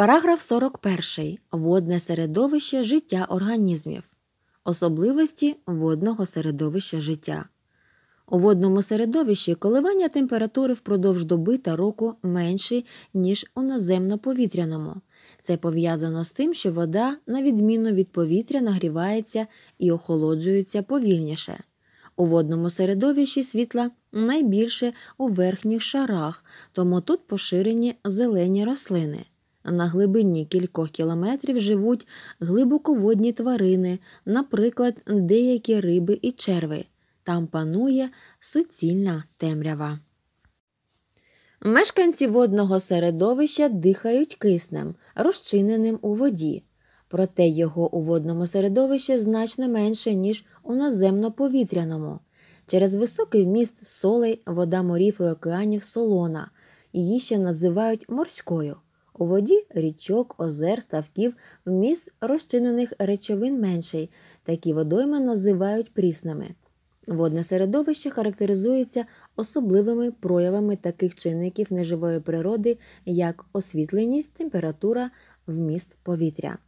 Параграф 41. Водне середовище життя організмів. Особливості водного середовища життя. У водному середовищі коливання температури впродовж доби та року менші, ніж у наземно-повітряному. Це пов'язано з тим, що вода, на відміну від повітря, нагрівається і охолоджується повільніше. У водному середовищі світла найбільше у верхніх шарах, тому тут поширені зелені рослини. На глибині кількох кілометрів живуть глибоководні тварини, наприклад, деякі риби і черви. Там панує суцільна темрява. Мешканці водного середовища дихають киснем, розчиненим у воді. Проте його у водному середовищі значно менше, ніж у наземно-повітряному. Через високий вміст солей, вода морів і океанів солона. Її ще називають морською. У воді річок, озер, ставків вміст розчинених речовин менший. Такі водойми називають пріснами. Водне середовище характеризується особливими проявами таких чинників неживої природи, як освітленість, температура, вміст повітря.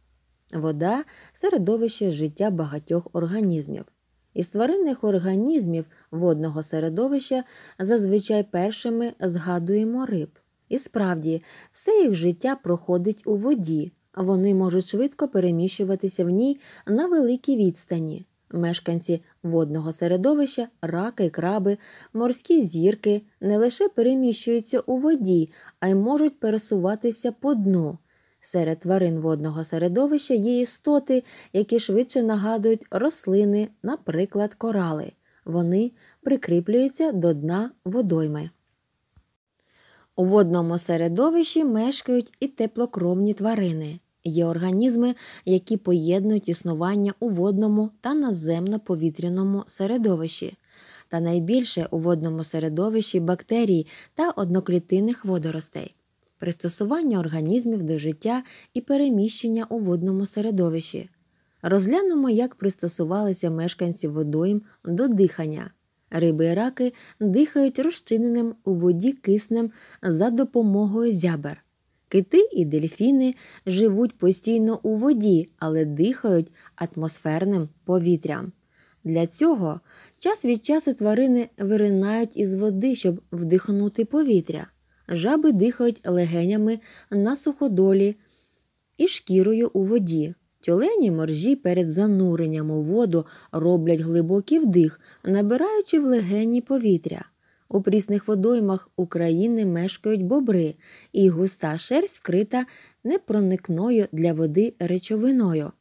Вода середовище життя багатьох організмів. Із тваринних організмів водного середовища зазвичай першими згадуємо риб. І справді, все їх життя проходить у воді, вони можуть швидко переміщуватися в ній на великій відстані. Мешканці водного середовища, раки, краби, морські зірки не лише переміщуються у воді, а й можуть пересуватися по дну. Серед тварин водного середовища є істоти, які швидше нагадують рослини, наприклад, корали. Вони прикріплюються до дна водойми. У водному середовищі мешкають і теплокровні тварини, є організми, які поєднують існування у водному та наземно-повітряному середовищі, та найбільше у водному середовищі бактерій та одноклітинних водоростей. Пристосування організмів до життя і переміщення у водному середовищі. Розглянемо, як пристосувалися мешканці водойм до дихання. Риби і раки дихають розчиненим у воді киснем за допомогою зябер. Кити і дельфіни живуть постійно у воді, але дихають атмосферним повітрям. Для цього час від часу тварини виринають із води, щоб вдихнути повітря. Жаби дихають легенями на суходолі і шкірою у воді. Тюлені моржі перед зануренням у воду роблять глибокий вдих, набираючи в легені повітря. У прісних водоймах України мешкають бобри, і густа шерсть вкрита непроникною для води речовиною.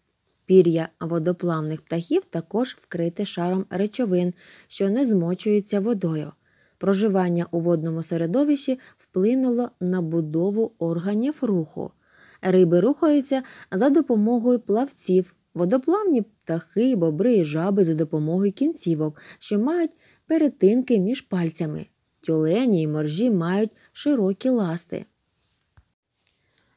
Пір'я водоплавних птахів також вкрите шаром речовин, що не змочуються водою. Проживання у водному середовищі вплинуло на будову органів руху. Риби рухаються за допомогою плавців, водоплавні птахи, бобри і жаби за допомогою кінцівок, що мають перетинки між пальцями. Тюлені і моржі мають широкі ласти.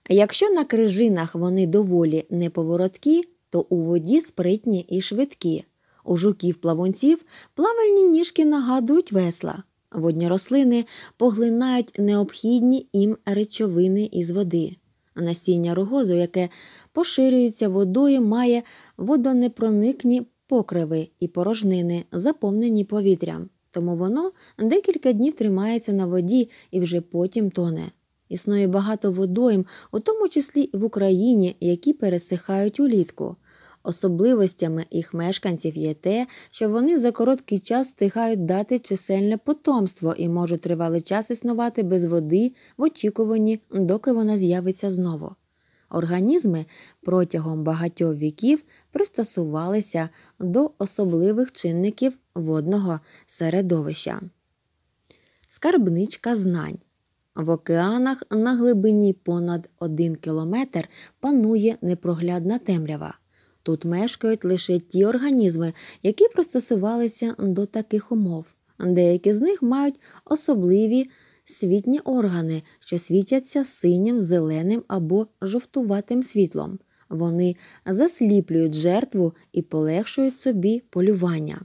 Якщо на крижинах вони доволі неповороткі, то у воді спритні і швидкі. У жуків-плавунців плавальні ніжки нагадують весла. Водні рослини поглинають необхідні їм речовини із води. Насіння рогозу, яке поширюється водою, має водонепроникні покриви і порожнини, заповнені повітрям, тому воно декілька днів тримається на воді і вже потім тоне. Існує багато водойм, у тому числі в Україні, які пересихають улітку. Особливостями їх мешканців є те, що вони за короткий час встигають дати чисельне потомство і можуть тривалий час існувати без води в очікуванні, доки вона з'явиться знову. Організми протягом багатьох віків пристосувалися до особливих чинників водного середовища. Скарбничка знань. В океанах на глибині понад 1 кілометр панує непроглядна темрява. Тут мешкають лише ті організми, які пристосувалися до таких умов. Деякі з них мають особливі світні органи, що світяться синім, зеленим або жовтуватим світлом. Вони засліплюють жертву і полегшують собі полювання.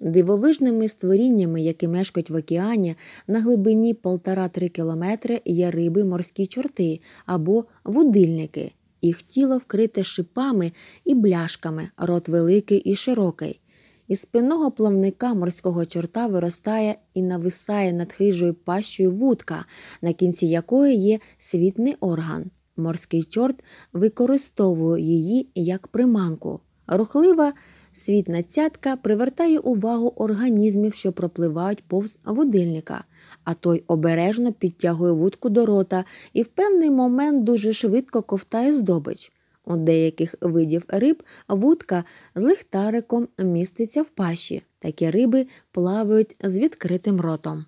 Дивовижними створіннями, які мешкають в океані, на глибині 1,5-3 кілометри є риби морські чорти або вудильники їх тіло вкрите шипами і бляшками, рот великий і широкий. Із спинного плавника морського чорта виростає і нависає над хижою пащою вудка, на кінці якої є світний орган. Морський чорт використовує її як приманку. Рухлива світна цятка привертає увагу організмів, що пропливають повз водильника, а той обережно підтягує вудку до рота і в певний момент дуже швидко ковтає здобич. У деяких видів риб вудка з лихтариком міститься в пащі. Такі риби плавають з відкритим ротом.